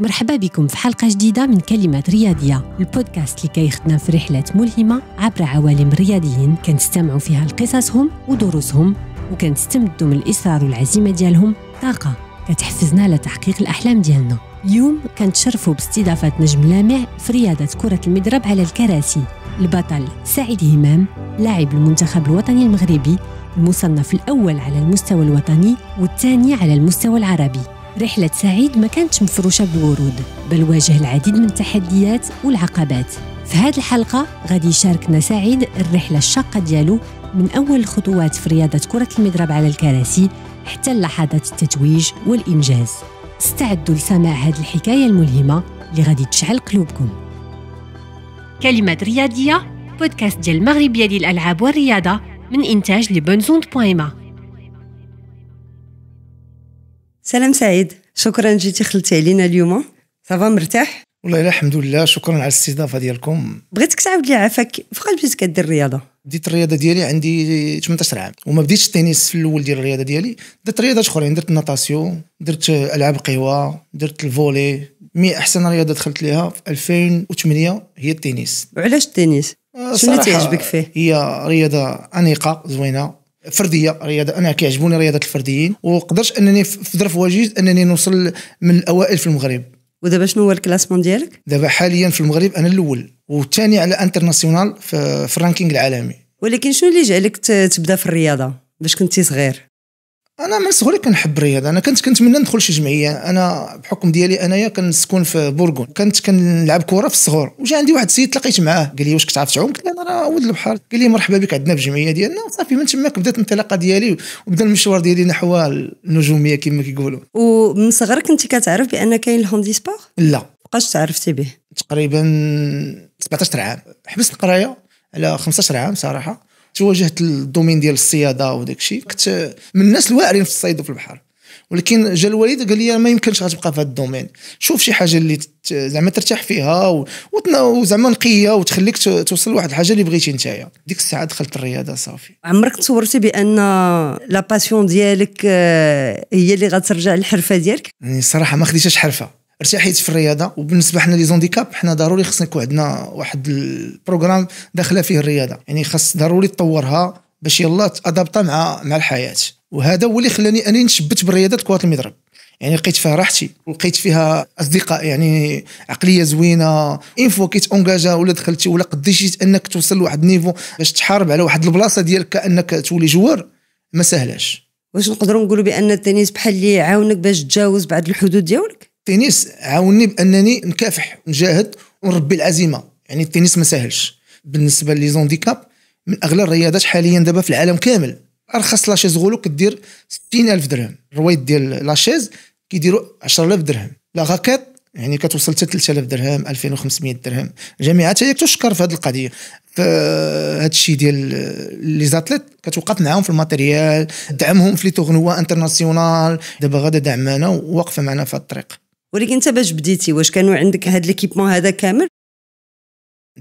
مرحبا بكم في حلقة جديدة من كلمات رياضية البودكاست اللي كيخدنا في رحلات ملهمة عبر عوالم رياضيين كنستمعوا فيها لقصصهم ودروسهم وكنستمدوا من الإصرار والعزيمة ديالهم طاقة كتحفزنا لتحقيق الأحلام ديالنا اليوم كنتشرفوا باستضافة نجم لامع في رياضة كرة المضرب على الكراسي البطل سعيد همام لاعب المنتخب الوطني المغربي المصنف الأول على المستوى الوطني والثاني على المستوى العربي رحلة سعيد ما كانتش مفروشة بالورود بل واجه العديد من التحديات والعقبات في هذه الحلقة غادي يشاركنا سعيد الرحلة الشاقة ديالو من أول الخطوات في رياضة كرة المضرب على الكراسي حتى لحظات التتويج والإنجاز استعدوا لسماع هذه الحكاية الملهمة اللي غادي تشعل قلوبكم كلمات رياضية بودكاست ديال المغربية للألعاب الألعاب والرياضة من إنتاج لبنزونت بوينما سلام سعيد شكرا جيتي خلتي علينا اليوم صافا مرتاح والله الحمد لله شكرا على الاستضافه ديالكم بغيتك تعاود لي عافاك فقاش بديت كدير الرياضه بديت الرياضه ديالي عندي 18 عام وما بديتش التنس في الاول ديال الرياضه ديالي درت رياضات اخرين درت الناتاسيون درت العاب قوى درت الفولي مي احسن رياضه دخلت ليها في 2008 هي التنس وعلاش التنس آه، شنو تعجبك فيه هي رياضه انيقه زوينه فرديه رياضه انا كيعجبوني رياضه الفرديين وقدرت انني في ظرف وجيز انني نوصل من الاوائل في المغرب ودابا شنو هو الكلاسمون ديالك دابا حاليا في المغرب انا الاول والثاني على انترناسيونال في, الرانكينغ العالمي ولكن شنو اللي جعلك تبدا في الرياضه باش كنتي صغير انا من صغري كنحب الرياضه انا كنت كنتمنى ندخل شي جمعيه انا بحكم ديالي انايا كنسكن في بورغون كنت كنلعب كره في الصغر وجا عندي واحد السيد تلاقيت معاه قال لي واش كتعرف تعوم قلت له انا راه ولد البحر قال لي مرحبا بك عندنا في الجمعيه ديالنا وصافي من تماك بدات الانطلاقه ديالي وبدا المشوار ديالي نحو النجوميه كما كيقولوا ومن صغرك انت كتعرف بان كاين الهوندي سبور لا بقاش تعرفتي به تقريبا 17 عام حبست القرايه على 15 عام صراحه تواجهت الدومين ديال الصياده وداك الشيء كنت من الناس الواعرين في الصيد وفي البحر ولكن جا الوالد قال لي ما يمكنش غتبقى في هذا الدومين شوف شي حاجه اللي زعما ترتاح فيها وزعما نقيه وتخليك توصل لواحد الحاجه اللي بغيتي نتايا ديك الساعه دخلت الرياضه صافي عمرك تصورتي بان لا باسيون ديالك آه، هي اللي غترجع للحرفه ديالك يعني الصراحه ما خديتهاش حرفه ارتحيت في الرياضه وبالنسبه حنا لي زونديكاب حنا ضروري خصنا يكون عندنا واحد البروغرام داخله فيه الرياضه يعني خاص ضروري تطورها باش يلا تادابتا مع مع الحياه وهذا هو اللي خلاني اني نشبت بالرياضه كره المضرب يعني لقيت فيها راحتي ولقيت فيها اصدقاء يعني عقليه زوينه اين فوا كيت اونجاجا ولا دخلتي ولا قديتي انك توصل لواحد النيفو باش تحارب على واحد البلاصه ديالك كانك تولي جوار ما سهلاش واش نقدروا نقولوا بان التنس بحال اللي عاونك باش تجاوز بعض الحدود ديالك التنس عاوني بانني نكافح نجاهد ونربي العزيمه يعني التنس ما ساهلش بالنسبه لي زونديكاب من اغلى الرياضات حاليا دابا في العالم كامل ارخص لاشيز غولو كدير 60000 درهم الرويط ديال لاشيز كيديروا 10000 درهم لا غاكيت يعني كتوصل حتى 3000 درهم 2500 درهم حتى هي كتشكر في هذه القضيه فهاد الشيء ديال لي زاتليت كتوقف معاهم في الماتيريال دعمهم في لي تورنوا انترناسيونال دابا غادا دعمنا وواقفه معنا في هذا الطريق ولكن انت باش بديتي واش كانوا عندك هاد ليكيبمون هذا كامل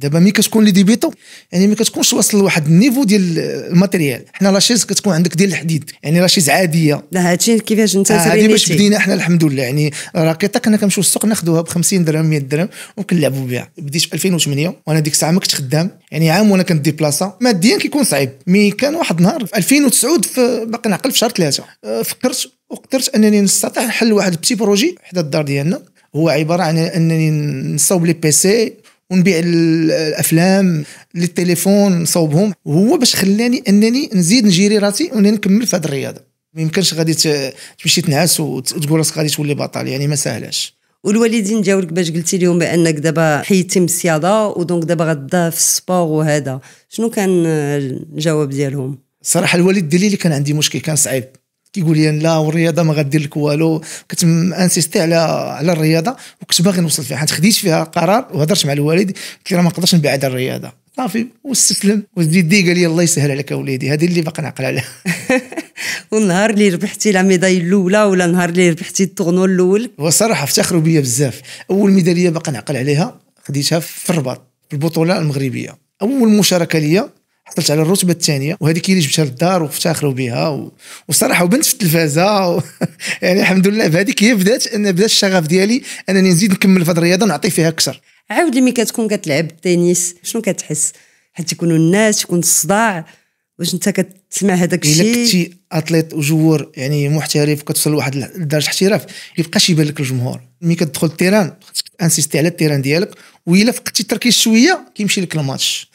دابا ملي كتكون لي ديبيتو يعني ما كتكونش واصل لواحد النيفو ديال الماتيريال حنا لاشيز كتكون عندك ديال الحديد يعني لاشيز عاديه لا هادشي كيفاش انت آه، هادي باش بدينا حنا الحمد لله يعني راكيطه كنا كنمشيو السوق ناخذوها ب 50 درهم 100 درهم وكنلعبوا بها بديت في 2008 وانا ديك الساعه ما كنتش خدام يعني عام وانا كنديبلاصا ماديا كيكون صعيب مي كان واحد النهار في 2009 باقي نعقل في شهر ثلاثه آه، فكرت وقدرت انني نستطيع نحل واحد بتي بروجي حدا الدار ديالنا هو عباره عن انني نصاوب لي بيسي ونبيع الافلام للتليفون نصاوبهم هو باش خلاني انني نزيد نجيري راسي وانني نكمل في هذه الرياضه ما يمكنش غادي تمشي تنعس وتقول راسك غادي تولي بطل يعني ما ساهلاش والوالدين جاولك باش قلتي لهم بانك دابا حيدتي من الصياده ودونك دابا غدا في السبور وهذا شنو كان آه، الجواب ديالهم صراحه الوالد ديالي اللي كان عندي مشكل كان صعيب كيقول لي لا والرياضه ما غادير لك والو كنت انسيستي على على الرياضه وكنت باغي نوصل فيها حيت خديت فيها قرار وهضرت مع الوالد قلت له ما نقدرش نبعد على الرياضه صافي واستسلم وزيدي قال لي الله يسهل عليك اوليدي هذه اللي باقي نعقل عليها والنهار اللي ربحتي لا ميداي الاولى ولا النهار اللي ربحتي التورنو الاول وصراحه افتخروا بيا بزاف اول ميداليه باقي نعقل عليها خديتها في الرباط البطوله المغربيه اول مشاركه ليا حصلت على الرتبه الثانيه وهذيك اللي جبتها للدار وافتخروا بها وصراحه وبنت في التلفازه و... يعني الحمد لله بهذيك هي بدات ان بدا الشغف ديالي انني نزيد نكمل في هذه الرياضه ونعطي فيها اكثر عاود ملي كتكون كتلعب التنس شنو كتحس حيت يكونوا الناس يكون الصداع واش انت كتسمع هذاك الشيء الا كنتي اتليت وجوار يعني محترف كتوصل لواحد لدرجه احتراف يبقاش يبان لك الجمهور ملي كتدخل التيران خاصك انسيستي على التيران ديالك والا فقدتي التركيز شويه كيمشي لك الماتش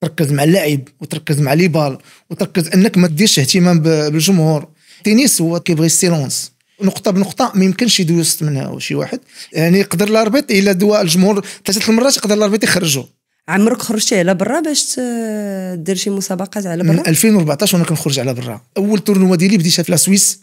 تركز مع اللاعب وتركز مع لي بال وتركز انك ما تديرش اهتمام بالجمهور التنس هو كيبغي السيلونس نقطه بنقطه ما يمكنش يدوز منها شي واحد يعني يقدر الاربيط الا دواء الجمهور ثلاثه المرات يقدر الاربيط يخرجو عمرك خرجتي على برا باش دير شي مسابقات على برا من 2014 وانا كنخرج على برا اول تورنوا ديالي بديتها في لاسويس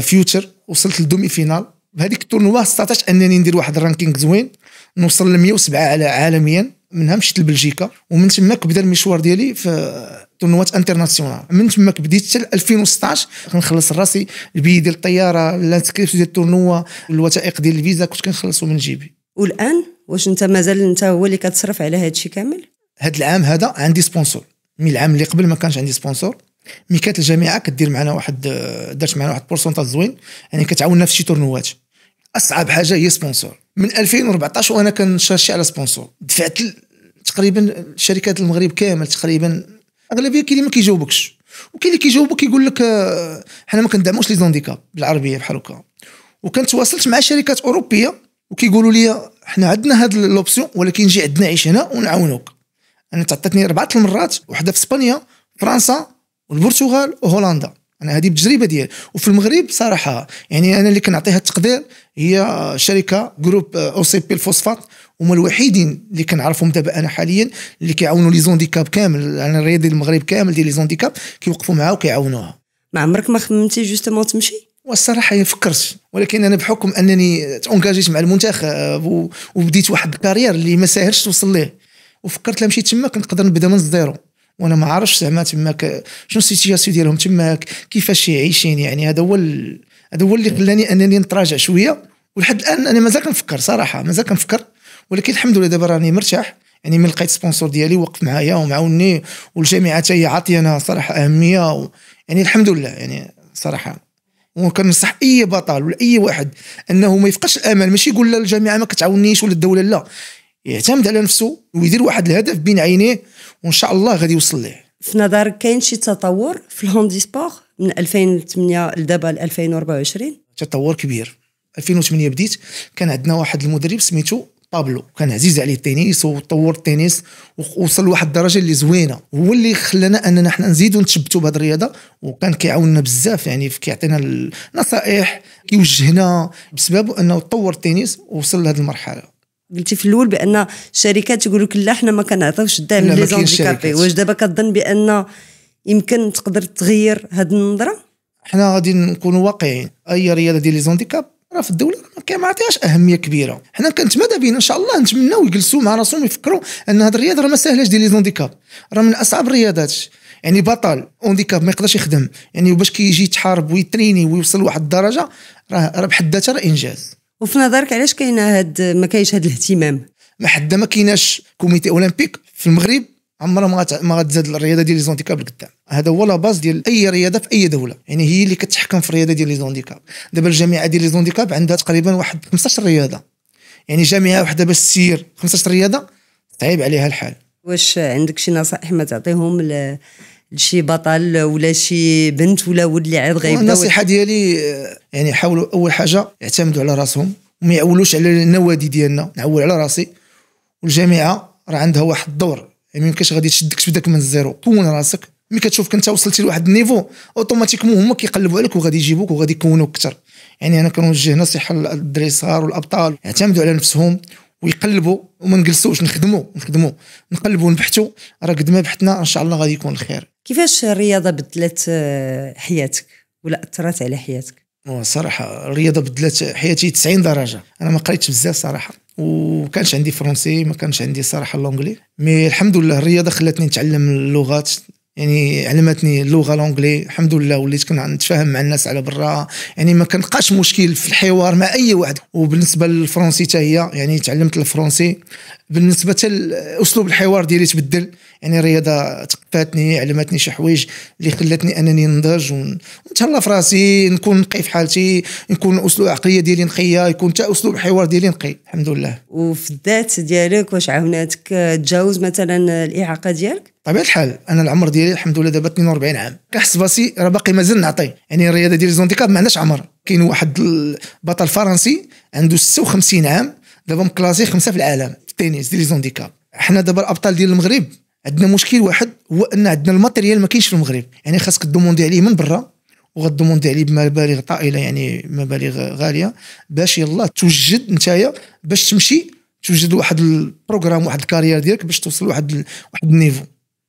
فيوتشر آه، وصلت للدومي فينال بهذيك التورنوا استطعت انني ندير واحد الرانكينغ زوين نوصل ل 107 عالميا منها مشيت لبلجيكا ومن تماك بدا المشوار ديالي في تورنوات انترناسيونال من تماك بديت حتى 2016 كنخلص راسي البي ديال الطياره الانسكريبت ديال التورنوا الوثائق ديال الفيزا كنت كنخلصو من جيبي والان واش انت مازال انت هو اللي كتصرف على هذا الشيء كامل هذا العام هذا عندي سبونسور من العام اللي قبل ما كانش عندي سبونسور مي كانت الجامعه كدير معنا واحد درت معنا واحد بورسونتاج زوين يعني كتعاوننا في شي تورنوات اصعب حاجه هي سبونسور من 2014 وانا كنشرشي على سبونسور دفعت تقريبا شركات المغرب كامل تقريبا اغلبيه كاين اللي ما كيجاوبكش وكاين اللي كيجاوبك كيقول لك آه، حنا ما كندعموش لي زونديكاب بالعربيه بحال هكا وكنت تواصلت مع شركات اوروبيه وكيقولوا لي حنا عندنا هاد لوبسيون ولكن جي عندنا عيش هنا ونعاونوك انا تعطتني اربعه المرات وحده في اسبانيا فرنسا والبرتغال وهولندا انا هذه بتجربه ديالي وفي المغرب صراحه يعني انا اللي كنعطيها التقدير هي شركه جروب او سي بي الفوسفات هما الوحيدين اللي كنعرفهم دابا انا حاليا اللي كيعاونوا لي زونديكاب كامل انا يعني الرياضي المغرب كامل ديال لي زونديكاب كيوقفوا معاه وكيعاونوها ما عمرك ما خممتي جوستومون تمشي والصراحه ما فكرتش ولكن انا بحكم انني تونكاجيت مع المنتخب وبديت واحد الكارير اللي ما ساهلش توصل ليه وفكرت لا مشيت تما كنقدر نبدا من الزيرو وانا ما عارفش زعما تماك شنو السيتياسيون ديالهم تماك كيفاش عايشين يعني هذا هو هذا هو اللي خلاني انني نتراجع شويه ولحد الان انا مازال كنفكر صراحه مازال كنفكر ولكن الحمد لله دابا راني مرتاح يعني من لقيت سبونسور ديالي وقف معايا ومعاوني والجامعه حتى هي عاطيانا صراحه اهميه و يعني الحمد لله يعني صراحه وكننصح اي بطل ولا اي واحد انه ما يفقدش الامل ماشي يقول لا الجامعه ما كتعاونيش ولا الدوله لا يعتمد على نفسه ويدير واحد الهدف بين عينيه وان شاء الله غادي يوصل ليه في نظرك كاين شي تطور في الهوندي سبور من 2008 لدابا ل 2024 تطور كبير 2008 بديت كان عندنا واحد المدرب سميتو بابلو كان عزيز عليه التنس وطور التنس ووصل لواحد الدرجه اللي زوينه هو اللي خلانا اننا حنا نزيدو نتشبتو بهذه الرياضه وكان كيعاوننا بزاف يعني كيعطينا النصائح كيوجهنا بسبب انه طور التنس ووصل لهذه المرحله قلتي في الاول بان الشركات يقول لك لا حنا ما كنعطيوش الدعم لي زونديكابي واش دابا كظن بان يمكن تقدر تغير هذه النظره حنا غادي نكونوا واقعيين اي رياضه ديال لي زونديكاب راه في الدوله ما عطيهاش اهميه كبيره حنا كنتمادى بينا ان شاء الله نتمناو يجلسوا مع راسهم يفكروا ان هذه الرياضه راه ما ساهلاش ديال لي زونديكاب راه من اصعب الرياضات يعني بطل اونديكاب ما يقدرش يخدم يعني باش كيجي يتحارب ويتريني ويوصل لواحد الدرجه راه بحد ذاته راه انجاز وفي نظرك علاش كاينه هاد ما كاينش هاد الاهتمام ما حدا ما كايناش كوميتي اولمبيك في المغرب عمرها ما ما غتزاد الرياضه ديال لي زونديكاب لقدام هذا هو لا باز ديال اي رياضه في اي دوله يعني هي اللي كتحكم في الرياضه ديال لي زونديكاب دابا الجامعه ديال لي زونديكاب عندها تقريبا واحد 15 رياضه يعني جامعه واحده باش تسير 15 رياضه صعيب عليها الحال واش عندك شي نصائح ما تعطيهم لشي بطل ولا شي بنت ولا ولد اللي عاد غيبدا النصيحه ديالي آه، يعني حاولوا اول حاجه يعتمدوا على راسهم وما يعولوش على النوادي ديالنا نعول على راسي والجامعه راه عندها واحد الدور يعني ميمكنش غادي تشدك تبداك من الزيرو كون راسك ملي كتشوفك انت وصلتي لواحد النيفو اوتوماتيكمون هما كيقلبوا عليك وغادي يجيبوك وغادي يكونوك اكثر يعني انا كنوجه نصيحه للدراري الصغار والابطال يعتمدوا على نفسهم ويقلبوا وما نجلسوش نخدموا نخدموا نقلبوا نبحثوا راه قد ما بحثنا ان شاء الله غادي يكون الخير كيفاش الرياضه بدلت حياتك ولا اثرت على حياتك صراحة الرياضة بدلت حياتي 90 درجة أنا ما قريتش بزاف صراحة وكانش عندي فرونسي ما كانش عندي صراحة لونجلي مي الحمد لله الرياضة خلاتني نتعلم اللغات يعني علمتني اللغه الانجلي الحمد لله وليت كنتفاهم مع الناس على برا يعني ما كنلقاش مشكل في الحوار مع اي واحد وبالنسبه للفرنسي حتى هي يعني تعلمت الفرنسي بالنسبه لاسلوب الحوار ديالي تبدل يعني الرياضه تقفاتني علمتني شي حوايج اللي خلاتني انني نضج ونتهلا في راسي نكون نقي في حالتي نكون اسلوب العقليه ديالي نقيه يكون حتى اسلوب الحوار ديالي نقي الحمد لله وفي الذات ديالك واش عاوناتك تجاوز مثلا الاعاقه ديالك طبيعة الحال انا العمر ديالي الحمد لله دابا 42 عام كنحس براسي راه باقي مازال نعطي يعني الرياضه ديال الزونديكاب ما عندهاش عمر كاين واحد البطل فرنسي عنده 56 عام دابا مكلاسي خمسه في العالم التنس ديال زونديكاب حنا دابا الابطال ديال المغرب عندنا مشكل واحد هو ان عندنا الماتيريال ما كاينش في المغرب يعني خاصك دوموندي عليه من برا وغدوموندي عليه بمبالغ طائله يعني مبالغ غاليه باش يلا توجد نتايا باش تمشي توجد واحد البروغرام واحد الكارير ديالك باش توصل لواحد واحد النيفو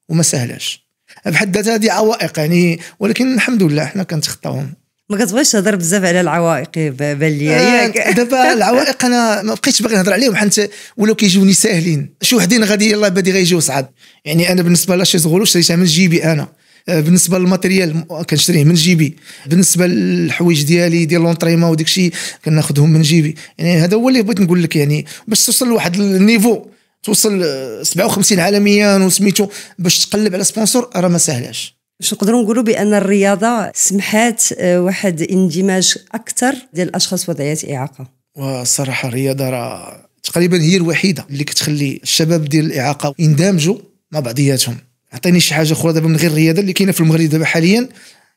وما سهلاش بحد ذاتها هذه عوائق يعني ولكن الحمد لله حنا كنتخطاوهم ما كتبغيش تهضر بزاف على العوائق بان لي آه، ياك دابا العوائق انا ما بقيتش باغي نهضر عليهم حيت ولاو كيجوني ساهلين شي وحدين غادي يلاه بادي غيجيو صعاب يعني انا بالنسبه لا شيزغولو شريتها من جيبي انا آه، بالنسبه للماتريال كنشريه من جيبي بالنسبه للحوايج ديالي ديال لونطريما وداك الشيء كناخذهم من جيبي يعني هذا هو اللي بغيت نقول لك يعني باش توصل لواحد النيفو توصل 57 آه، عالميا وسميتو باش تقلب على سبونسور راه ما ساهلاش باش نقدروا نقولوا بان الرياضه سمحات آه، واحد اندماج اكثر ديال الاشخاص وضعيات اعاقه والصراحه الرياضه راه تقريبا هي الوحيده اللي كتخلي الشباب ديال الاعاقه يندمجوا مع بعضياتهم عطيني شي حاجه اخرى دابا من غير الرياضه اللي كاينه في المغرب دابا حاليا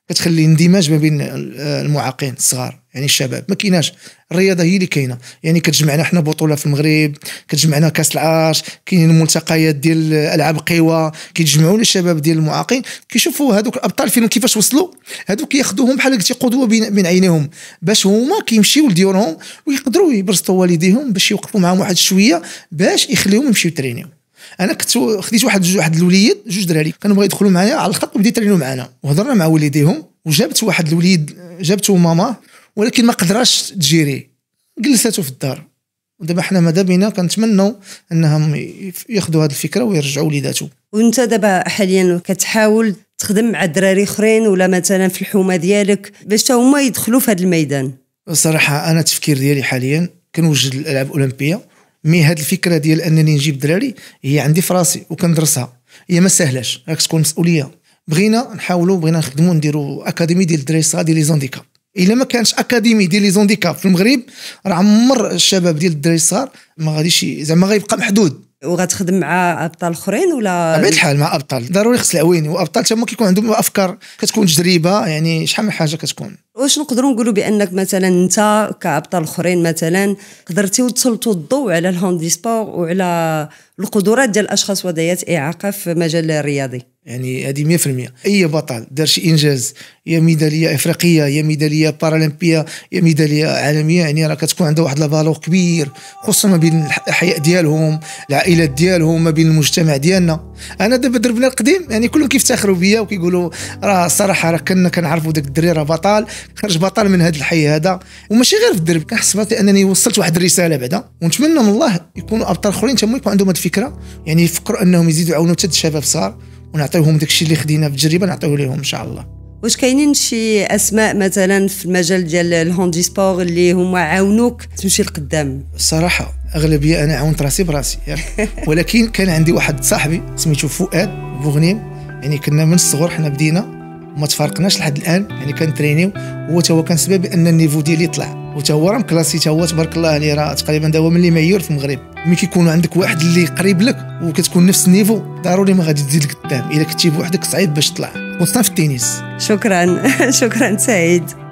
كتخلي اندماج ما بين المعاقين الصغار يعني الشباب ما كايناش الرياضه هي اللي كاينه يعني كتجمعنا حنا بطوله في المغرب كتجمعنا كاس العرش كاينين ملتقيات ديال العاب قوى كيتجمعوا الشباب ديال المعاقين كيشوفوا هذوك الابطال فين كيفاش وصلوا هذوك ياخذوهم بحال قلتي قدوه بين عينيهم باش هما كيمشيو لديورهم ويقدروا يبرزطوا والديهم باش يوقفوا معاهم واحد شويه باش يخليهم يمشيو ترينيو انا كنت خديت واحد جوج واحد الوليد جوج دراري كانوا بغاو يدخلوا معايا على الخط وبداو ترينو معانا وهضرنا مع والديهم وجابت واحد الوليد جابته ماما ولكن ما قدراش تجيري جلساتو في الدار ودابا حنا ماذا بينا كنتمنوا انهم ياخذوا هذه الفكره ويرجعوا وليداته وانت دابا حاليا كتحاول تخدم مع دراري اخرين ولا مثلا في الحومه ديالك باش هما يدخلوا في هذا الميدان الصراحه انا التفكير ديالي حاليا كنوجد الالعاب الاولمبيه مي هاد الفكره ديال انني نجيب دراري هي عندي في راسي وكندرسها هي ما سهلاش راك تكون مسؤوليه بغينا نحاولوا بغينا نخدموا نديروا اكاديمي ديال الدراري الصغار ديال لي زونديكاب الا ما كانش اكاديمي ديال لي زونديكاب في المغرب راه عمر الشباب ديال الدراري الصغار ما غاديش زعما غيبقى محدود وغتخدم مع ابطال اخرين ولا بطبيعه الحال مع ابطال ضروري خص العويني وابطال تما كيكون عندهم افكار كتكون تجربه يعني شحال من حاجه كتكون واش نقدروا نقولوا بانك مثلا انت كابطال اخرين مثلا قدرتي تسلطوا الضوء على الهاندي سبور وعلى القدرات ديال الاشخاص وذويات اعاقه في المجال الرياضي يعني هذه 100% اي بطل دار شي انجاز يا ميداليه افريقيه يا ميداليه بارالمبيه يا ميداليه عالميه يعني راه كتكون عندها واحد لافالور كبير خصوصا ما بين الاحياء ديالهم العائلات ديالهم ما بين المجتمع ديالنا انا دابا دربنا القديم يعني كلهم كيفتخروا بيا وكيقولوا راه الصراحه راه كنا كنعرفوا داك الدري راه بطل خرج بطل من هذا الحي هذا وماشي غير في الدرب كنحس براسي انني وصلت واحد الرساله بعدا ونتمنى من الله يكونوا ابطال اخرين تما يكون عندهم هذه الفكره يعني يفكروا انهم يزيدوا يعاونوا حتى الشباب الصغار ونعطيوهم داكشي اللي خدينا في التجربه نعطيو لهم ان شاء الله واش كاينين شي اسماء مثلا في المجال ديال الهاندي سبور اللي هما عاونوك تمشي لقدام الصراحه اغلبيه انا عاونت راسي براسي يعني ولكن كان عندي واحد صاحبي سميتو فؤاد بوغنيم يعني كنا من الصغر حنا بدينا وما تفارقناش لحد الان يعني كنترينيو هو تا هو كان سبب ان النيفو ديالي طلع وتا هو راه مكلاسي تا هو تبارك الله عليه يعني راه تقريبا هو من اللي مايور في المغرب ملي كيكون عندك واحد اللي قريب لك وكتكون نفس النيفو ضروري ما غادي تزيد قدام الا كنتي بوحدك صعيب باش تطلع وصلنا في التنس شكرا شكرا سعيد